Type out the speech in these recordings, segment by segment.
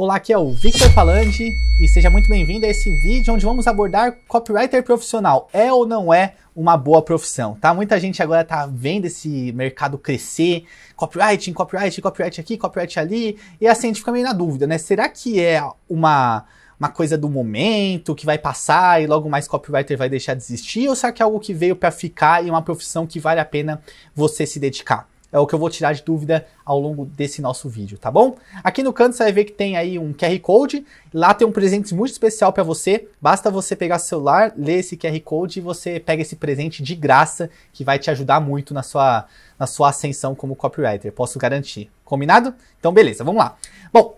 Olá, aqui é o Victor Falandi e seja muito bem-vindo a esse vídeo onde vamos abordar copywriter profissional. É ou não é uma boa profissão, tá? Muita gente agora tá vendo esse mercado crescer, copywriting, copywriting, copyright aqui, copyright ali, e assim a gente fica meio na dúvida, né? Será que é uma uma coisa do momento que vai passar e logo mais copywriter vai deixar de existir ou será que é algo que veio para ficar e é uma profissão que vale a pena você se dedicar? é o que eu vou tirar de dúvida ao longo desse nosso vídeo, tá bom? Aqui no canto você vai ver que tem aí um QR Code, lá tem um presente muito especial para você, basta você pegar seu celular, ler esse QR Code e você pega esse presente de graça, que vai te ajudar muito na sua, na sua ascensão como copywriter, posso garantir. Combinado? Então, beleza, vamos lá. Bom,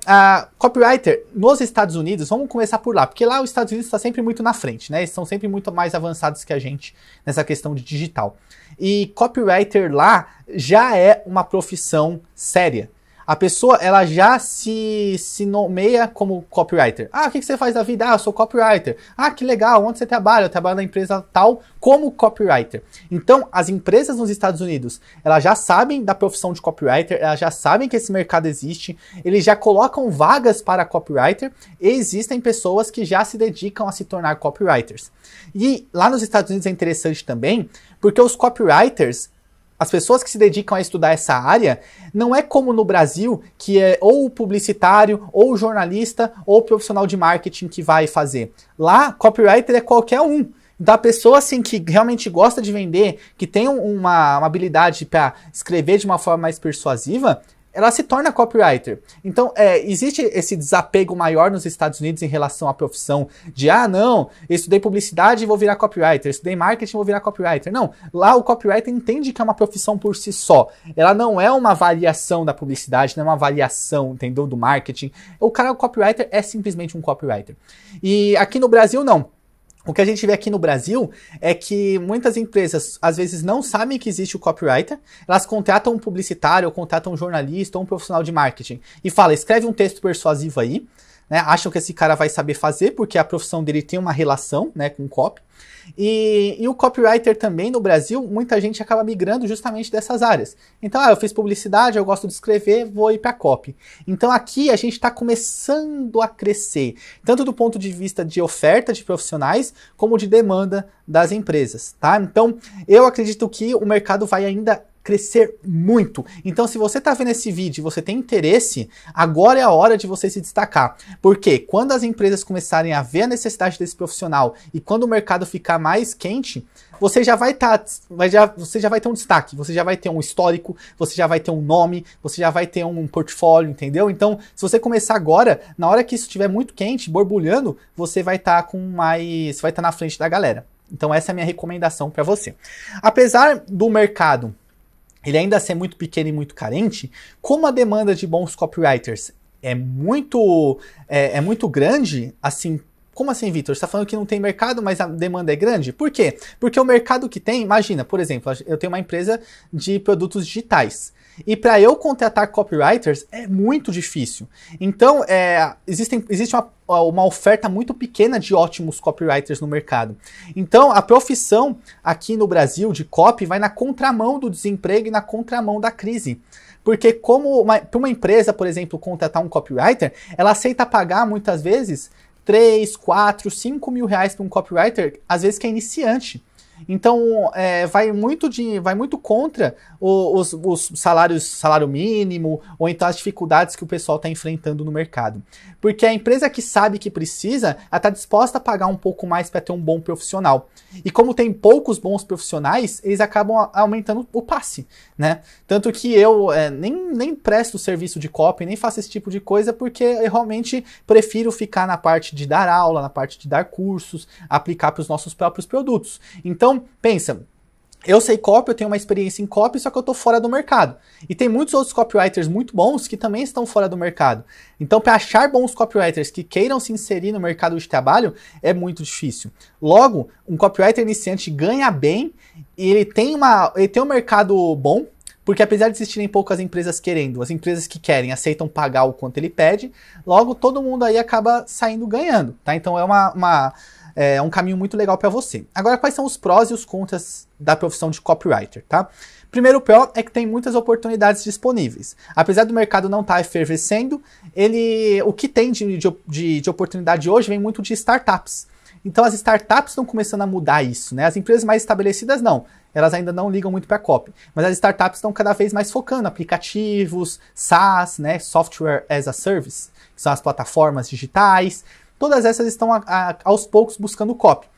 copywriter nos Estados Unidos, vamos começar por lá, porque lá os Estados Unidos está sempre muito na frente, né? Eles são sempre muito mais avançados que a gente nessa questão de digital e copywriter lá já é uma profissão séria. A pessoa, ela já se, se nomeia como copywriter. Ah, o que, que você faz da vida? Ah, eu sou copywriter. Ah, que legal, onde você trabalha? Eu trabalho na empresa tal como copywriter. Então, as empresas nos Estados Unidos, elas já sabem da profissão de copywriter, elas já sabem que esse mercado existe, eles já colocam vagas para copywriter e existem pessoas que já se dedicam a se tornar copywriters. E lá nos Estados Unidos é interessante também, porque os copywriters, as pessoas que se dedicam a estudar essa área não é como no Brasil, que é ou o publicitário, ou o jornalista, ou o profissional de marketing que vai fazer. Lá, copywriter é qualquer um da pessoa assim que realmente gosta de vender, que tem uma, uma habilidade para escrever de uma forma mais persuasiva, ela se torna copywriter. Então, é, existe esse desapego maior nos Estados Unidos em relação à profissão de, ah, não, estudei publicidade e vou virar copywriter, estudei marketing e vou virar copywriter. Não, lá o copywriter entende que é uma profissão por si só. Ela não é uma variação da publicidade, não é uma variação, entendeu, do marketing. O cara, o copywriter, é simplesmente um copywriter. E aqui no Brasil, não. O que a gente vê aqui no Brasil é que muitas empresas às vezes não sabem que existe o copywriter, elas contratam um publicitário, ou contratam um jornalista ou um profissional de marketing e fala: escreve um texto persuasivo aí, né? Acham que esse cara vai saber fazer, porque a profissão dele tem uma relação, né, com copy. E, e o copywriter também no Brasil, muita gente acaba migrando justamente dessas áreas. Então, ah, eu fiz publicidade, eu gosto de escrever, vou ir para copy. Então, aqui a gente está começando a crescer, tanto do ponto de vista de oferta de profissionais, como de demanda das empresas, tá? Então, eu acredito que o mercado vai ainda crescer muito. Então, se você está vendo esse vídeo e você tem interesse, agora é a hora de você se destacar. Porque quando as empresas começarem a ver a necessidade desse profissional e quando o mercado ficar mais quente, você já vai estar, tá, já, você já vai ter um destaque, você já vai ter um histórico, você já vai ter um nome, você já vai ter um portfólio, entendeu? Então, se você começar agora, na hora que isso estiver muito quente, borbulhando, você vai estar tá com mais, vai estar tá na frente da galera. Então essa é a minha recomendação para você. Apesar do mercado ele ainda ser muito pequeno e muito carente, como a demanda de bons copywriters é muito, é, é muito grande, assim, como assim, Vitor? Você está falando que não tem mercado, mas a demanda é grande? Por quê? Porque o mercado que tem, imagina, por exemplo, eu tenho uma empresa de produtos digitais. E para eu contratar copywriters é muito difícil. Então, é, existem, existe uma, uma oferta muito pequena de ótimos copywriters no mercado. Então, a profissão aqui no Brasil de copy vai na contramão do desemprego e na contramão da crise. Porque como uma, uma empresa, por exemplo, contratar um copywriter, ela aceita pagar muitas vezes 3, 4, 5 mil reais para um copywriter, às vezes que é iniciante. Então, é, vai muito de, vai muito contra os, os, salários, salário mínimo, ou então as dificuldades que o pessoal está enfrentando no mercado. Porque a empresa que sabe que precisa, ela está disposta a pagar um pouco mais para ter um bom profissional. E como tem poucos bons profissionais, eles acabam aumentando o passe, né? Tanto que eu é, nem, nem presto serviço de copy, nem faço esse tipo de coisa, porque eu realmente prefiro ficar na parte de dar aula, na parte de dar cursos, aplicar para os nossos próprios produtos. Então, então, pensa, eu sei copy, eu tenho uma experiência em copy, só que eu estou fora do mercado. E tem muitos outros copywriters muito bons que também estão fora do mercado. Então, para achar bons copywriters que queiram se inserir no mercado de trabalho, é muito difícil. Logo, um copywriter iniciante ganha bem e ele tem, uma, ele tem um mercado bom, porque apesar de existirem poucas empresas querendo, as empresas que querem aceitam pagar o quanto ele pede, logo todo mundo aí acaba saindo ganhando, tá? Então é uma, uma é um caminho muito legal para você. Agora, quais são os prós e os contras da profissão de copywriter, tá? Primeiro pró é que tem muitas oportunidades disponíveis. Apesar do mercado não estar tá efervescendo, ele, o que tem de, de, de oportunidade hoje vem muito de startups. Então as startups estão começando a mudar isso, né? As empresas mais estabelecidas não, elas ainda não ligam muito para copy, mas as startups estão cada vez mais focando aplicativos, SaaS, né, software as a service, que são as plataformas digitais todas essas estão a, a, aos poucos buscando copy.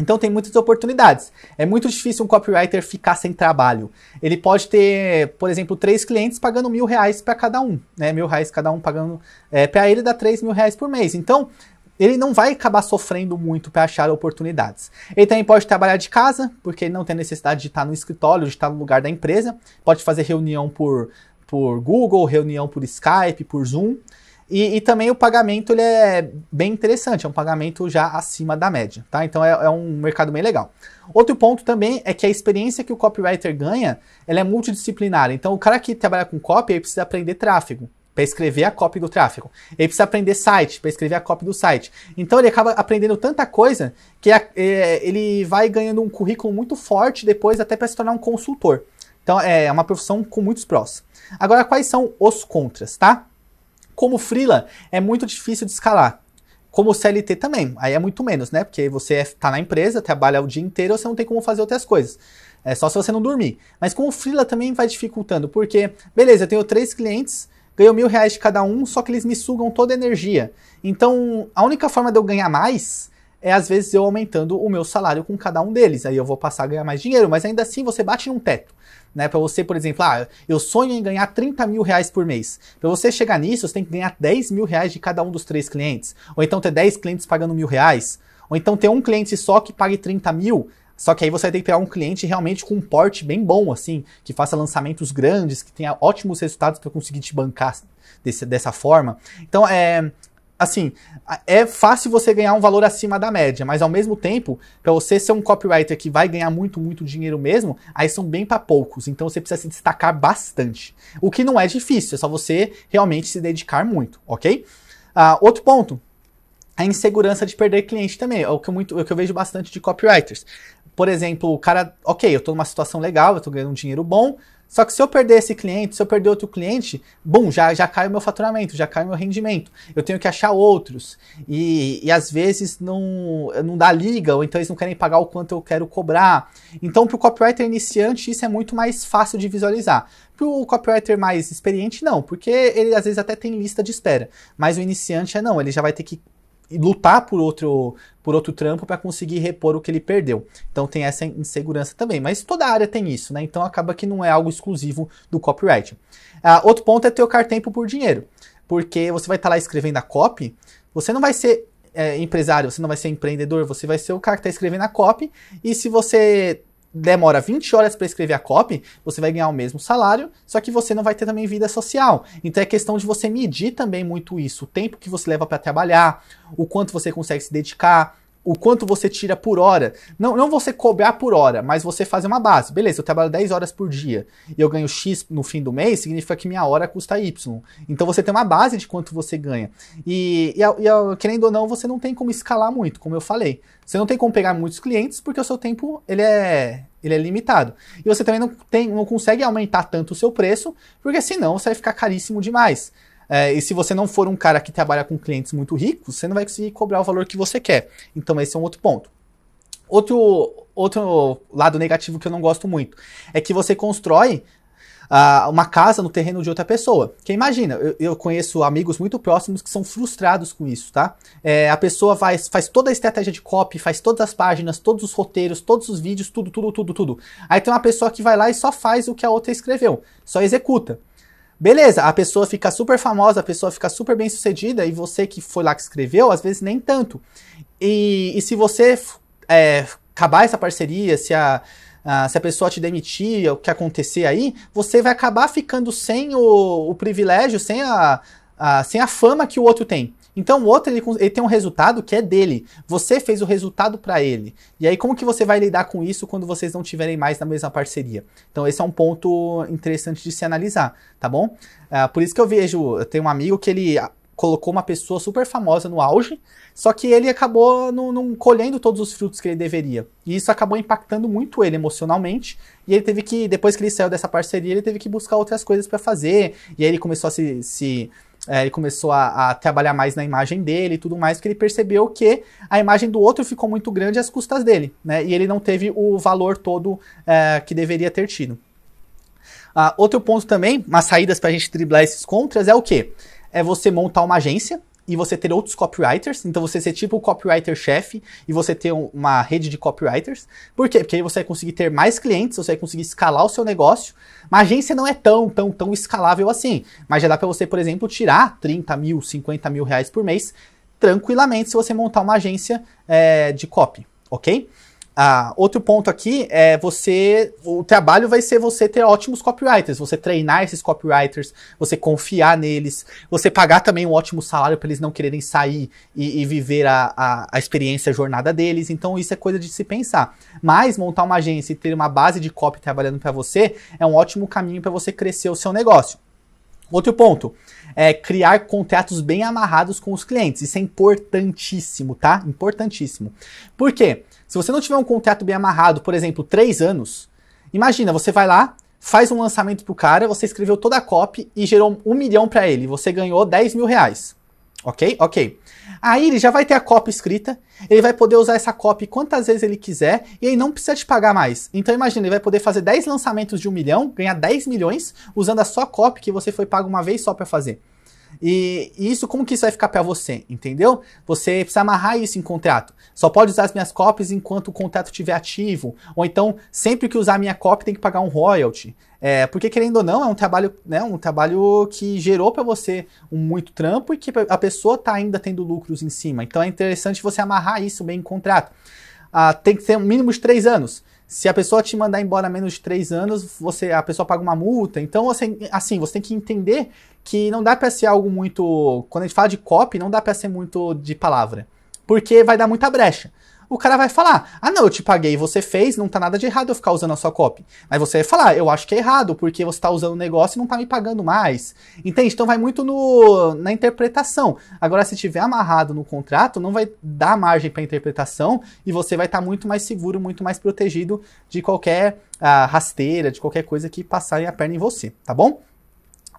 Então tem muitas oportunidades. É muito difícil um copywriter ficar sem trabalho. Ele pode ter, por exemplo, três clientes pagando mil reais para cada um, né? Mil reais cada um pagando. É, para ele dá três mil reais por mês. Então ele não vai acabar sofrendo muito para achar oportunidades. Ele também pode trabalhar de casa, porque ele não tem necessidade de estar no escritório, de estar no lugar da empresa. Pode fazer reunião por, por Google, reunião por Skype, por Zoom. E, e, também o pagamento ele é bem interessante, é um pagamento já acima da média, tá? Então é, é, um mercado bem legal. Outro ponto também é que a experiência que o copywriter ganha, ela é multidisciplinar. Então o cara que trabalha com copy, ele precisa aprender tráfego para escrever a copy do tráfego. Ele precisa aprender site para escrever a copy do site. Então ele acaba aprendendo tanta coisa que é, ele vai ganhando um currículo muito forte depois até para se tornar um consultor. Então é uma profissão com muitos prós. Agora quais são os contras, tá? Como freela, é muito difícil de escalar. Como CLT também, aí é muito menos, né? Porque você está é, na empresa, trabalha o dia inteiro, você não tem como fazer outras coisas. É só se você não dormir. Mas como freela também vai dificultando, porque, beleza, eu tenho três clientes, ganho mil reais de cada um, só que eles me sugam toda a energia. Então, a única forma de eu ganhar mais é às vezes eu aumentando o meu salário com cada um deles. Aí eu vou passar a ganhar mais dinheiro, mas ainda assim você bate num teto. Né, para você, por exemplo, ah, eu sonho em ganhar 30 mil reais por mês. Para você chegar nisso, você tem que ganhar 10 mil reais de cada um dos três clientes. Ou então ter 10 clientes pagando mil reais. Ou então ter um cliente só que pague 30 mil. Só que aí você tem que pegar um cliente realmente com um porte bem bom, assim, que faça lançamentos grandes, que tenha ótimos resultados para conseguir te bancar desse, dessa forma. Então, é, assim, é fácil você ganhar um valor acima da média, mas ao mesmo tempo, para você ser um copywriter que vai ganhar muito, muito dinheiro mesmo, aí são bem para poucos. Então você precisa se destacar bastante. O que não é difícil, é só você realmente se dedicar muito, ok? Uh, outro ponto, a insegurança de perder cliente também. É o que, eu muito, é o que eu vejo bastante de copywriters. Por exemplo, o cara, ok, eu estou numa situação legal, eu estou ganhando um dinheiro bom, só que se eu perder esse cliente, se eu perder outro cliente, bom, já, já cai o meu faturamento, já cai o meu rendimento. Eu tenho que achar outros. E, e às vezes não, não dá liga, ou então eles não querem pagar o quanto eu quero cobrar. Então, para o copywriter iniciante, isso é muito mais fácil de visualizar. Para o copywriter mais experiente, não, porque ele às vezes até tem lista de espera. Mas o iniciante é não, ele já vai ter que lutar por outro por outro trampo para conseguir repor o que ele perdeu. Então tem essa insegurança também, mas toda área tem isso, né? Então acaba que não é algo exclusivo do copyright. Ah, outro ponto é trocar tempo por dinheiro, porque você vai estar tá lá escrevendo a copy, você não vai ser é, empresário, você não vai ser empreendedor, você vai ser o cara que está escrevendo a copy, e se você demora 20 horas para escrever a copy, você vai ganhar o mesmo salário, só que você não vai ter também vida social. Então é questão de você medir também muito isso, o tempo que você leva para trabalhar, o quanto você consegue se dedicar, o quanto você tira por hora. Não, não você cobrar por hora, mas você fazer uma base. Beleza, eu trabalho 10 horas por dia e eu ganho X no fim do mês, significa que minha hora custa Y. Então você tem uma base de quanto você ganha. E, e, e querendo ou não, você não tem como escalar muito, como eu falei. Você não tem como pegar muitos clientes porque o seu tempo ele é, ele é limitado. E você também não, tem, não consegue aumentar tanto o seu preço, porque senão você vai ficar caríssimo demais. É, e se você não for um cara que trabalha com clientes muito ricos, você não vai conseguir cobrar o valor que você quer. Então, esse é um outro ponto. Outro, outro lado negativo que eu não gosto muito é que você constrói ah, uma casa no terreno de outra pessoa. Que imagina, eu, eu, conheço amigos muito próximos que são frustrados com isso, tá? É, a pessoa faz, faz toda a estratégia de copy, faz todas as páginas, todos os roteiros, todos os vídeos, tudo, tudo, tudo, tudo. Aí tem uma pessoa que vai lá e só faz o que a outra escreveu, só executa. Beleza, a pessoa fica super famosa, a pessoa fica super bem sucedida e você que foi lá que escreveu, às vezes nem tanto. E, e se você é, acabar essa parceria, se a, a, se a pessoa te demitir, o que acontecer aí, você vai acabar ficando sem o, o privilégio, sem a, a, sem a fama que o outro tem. Então o outro ele, ele tem um resultado que é dele. Você fez o resultado para ele. E aí como que você vai lidar com isso quando vocês não tiverem mais na mesma parceria? Então esse é um ponto interessante de se analisar, tá bom? Ah, por isso que eu vejo, eu tenho um amigo que ele ah, colocou uma pessoa super famosa no auge, só que ele acabou não, não, colhendo todos os frutos que ele deveria. E isso acabou impactando muito ele emocionalmente. E ele teve que, depois que ele saiu dessa parceria, ele teve que buscar outras coisas para fazer. E aí ele começou a se, se é, ele começou a, a, trabalhar mais na imagem dele e tudo mais, que ele percebeu que a imagem do outro ficou muito grande às custas dele, né? E ele não teve o valor todo é, que deveria ter tido. Ah, outro ponto também, umas saídas para a gente driblar esses contras é o quê? É você montar uma agência, e você ter outros copywriters, então você ser tipo o copywriter-chefe e você ter uma rede de copywriters. Por quê? Porque aí você vai conseguir ter mais clientes, você vai conseguir escalar o seu negócio. Uma agência não é tão, tão, tão escalável assim, mas já dá para você, por exemplo, tirar 30 mil, 50 mil reais por mês tranquilamente se você montar uma agência é, de copy, ok? Ah, outro ponto aqui é você. O trabalho vai ser você ter ótimos copywriters, você treinar esses copywriters, você confiar neles, você pagar também um ótimo salário para eles não quererem sair e, e viver a, a, a, experiência, a jornada deles. Então, isso é coisa de se pensar. Mas montar uma agência e ter uma base de copy trabalhando para você é um ótimo caminho para você crescer o seu negócio. Outro ponto é criar contratos bem amarrados com os clientes. Isso é importantíssimo, tá? Importantíssimo. Por quê? Se você não tiver um contrato bem amarrado, por exemplo, três anos, imagina, você vai lá, faz um lançamento pro cara, você escreveu toda a copy e gerou um milhão para ele, você ganhou 10 mil reais. Ok? Ok. Aí ele já vai ter a copy escrita, ele vai poder usar essa copy quantas vezes ele quiser e ele não precisa te pagar mais. Então imagina, ele vai poder fazer 10 lançamentos de um milhão, ganhar 10 milhões, usando a só copy que você foi pago uma vez só para fazer. E, isso, como que isso vai ficar para você, entendeu? Você precisa amarrar isso em contrato. Só pode usar as minhas copies enquanto o contrato estiver ativo. Ou então, sempre que usar a minha cópia tem que pagar um royalty. É, porque querendo ou não, é um trabalho, né, um trabalho que gerou para você um muito trampo e que a pessoa está ainda tendo lucros em cima. Então é interessante você amarrar isso bem em contrato. Ah, tem que ser um mínimo de três anos. Se a pessoa te mandar embora menos de três anos, você a pessoa paga uma multa. Então, você, assim, você tem que entender que não dá para ser algo muito. Quando a gente fala de copy, não dá para ser muito de palavra. Porque vai dar muita brecha o cara vai falar: ah, não, eu te paguei, você fez, não tá nada de errado eu ficar usando a sua copy. Aí você vai falar: ah, eu acho que é errado, porque você tá usando o negócio e não tá me pagando mais. Entende? Então vai muito no, na interpretação. Agora, se tiver amarrado no contrato, não vai dar margem para interpretação e você vai estar tá muito mais seguro, muito mais protegido de qualquer ah, rasteira, de qualquer coisa que passarem a perna em você, tá bom?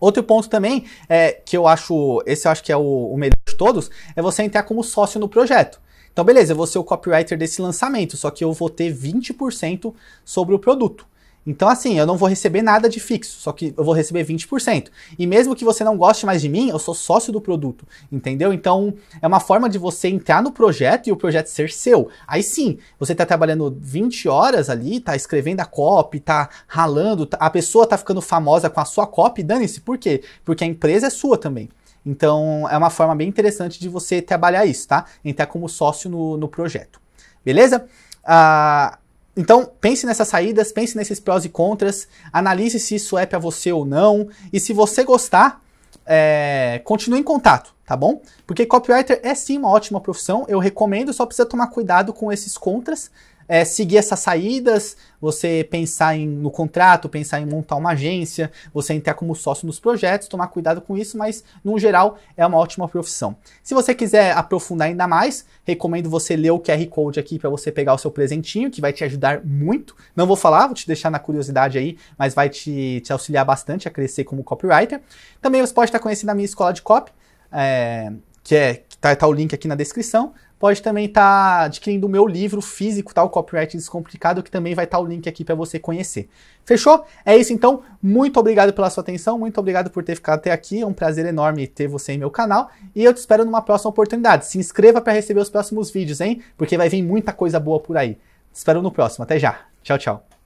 Outro ponto também, é, que eu acho, esse eu acho que é o, o melhor de todos, é você entrar como sócio no projeto. Então, beleza, eu vou ser o copywriter desse lançamento, só que eu vou ter 20% sobre o produto. Então, assim, eu não vou receber nada de fixo, só que eu vou receber 20%. E mesmo que você não goste mais de mim, eu sou sócio do produto, entendeu? Então, é uma forma de você entrar no projeto e o projeto ser seu. Aí sim, você tá trabalhando 20 horas ali, tá escrevendo a copy, tá ralando, tá, a pessoa tá ficando famosa com a sua copy, dane-se, por quê? Porque a empresa é sua também. Então é uma forma bem interessante de você trabalhar isso, tá? Entrar como sócio no, no projeto. Beleza? Ah, então pense nessas saídas, pense nesses prós e contras, analise se isso é para você ou não. E se você gostar, é, continue em contato, tá bom? Porque copywriter é sim uma ótima profissão, eu recomendo, só precisa tomar cuidado com esses contras, é, seguir essas saídas, você pensar em, no contrato, pensar em montar uma agência, você entrar como sócio nos projetos, tomar cuidado com isso, mas no geral é uma ótima profissão. Se você quiser aprofundar ainda mais, recomendo você ler o QR Code aqui para você pegar o seu presentinho, que vai te ajudar muito. Não vou falar, vou te deixar na curiosidade aí, mas vai te, te auxiliar bastante a crescer como copywriter. Também você pode estar conhecendo a minha escola de copy, é, que é tá, tá o link aqui na descrição pode também estar tá adquirindo o meu livro físico, tá? O Copyright Descomplicado, que também vai estar tá o link aqui para você conhecer. Fechou? É isso então. Muito obrigado pela sua atenção, muito obrigado por ter ficado até aqui. É um prazer enorme ter você em meu canal e eu te espero numa próxima oportunidade. Se inscreva para receber os próximos vídeos, hein? Porque vai vir muita coisa boa por aí. Te espero no próximo. Até já. Tchau, tchau.